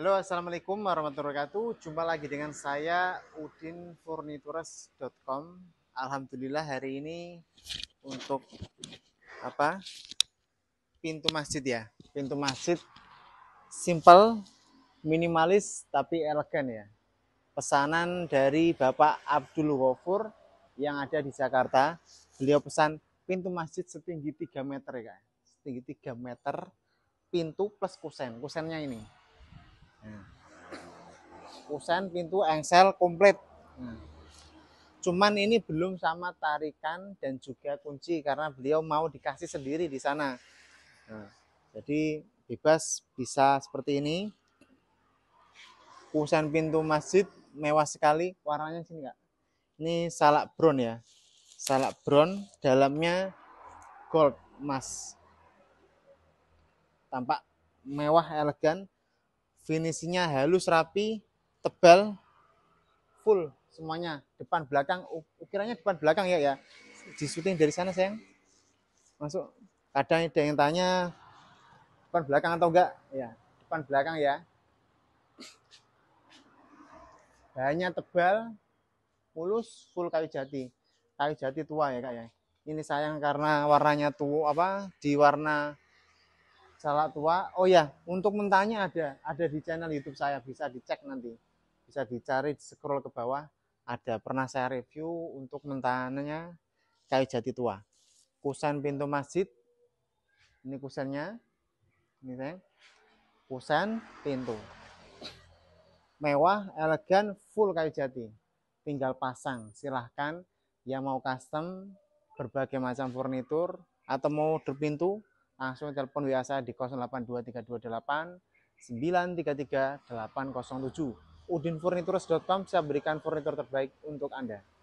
Halo Assalamualaikum warahmatullahi wabarakatuh Jumpa lagi dengan saya udinfurnitures.com Alhamdulillah hari ini untuk apa pintu masjid ya pintu masjid simple minimalis tapi elegan ya pesanan dari Bapak Abdul Wafur yang ada di Jakarta beliau pesan pintu masjid setinggi 3 meter ya setinggi 3 meter pintu plus kusen kusennya ini kusen hmm. pintu engsel komplit hmm. cuman ini belum sama tarikan dan juga kunci karena beliau mau dikasih sendiri di sana hmm. jadi bebas bisa seperti ini kusen pintu masjid mewah sekali warnanya sini kak ini salak brown ya salak brown dalamnya gold emas tampak mewah elegan finishingnya halus rapi tebal full semuanya depan belakang ukirannya depan belakang ya ya di syuting dari sana sayang masuk kadang ada yang tanya depan belakang atau enggak ya depan belakang ya bahannya tebal mulus full kayu jati kayu jati tua ya kak ya ini sayang karena warnanya tua apa di warna jalak tua. Oh ya, untuk mentahnya ada, ada di channel YouTube saya bisa dicek nanti. Bisa dicari scroll ke bawah, ada pernah saya review untuk mentahannya kayu jati tua. Kusen pintu masjid. Ini kusennya. Ini saya. Kusen pintu. Mewah, elegan, full kayu jati. Tinggal pasang, silahkan yang mau custom berbagai macam furnitur atau mau order pintu langsung telepon WA saya di 082328 933 Udinfurnitures.com saya berikan furnitur terbaik untuk Anda.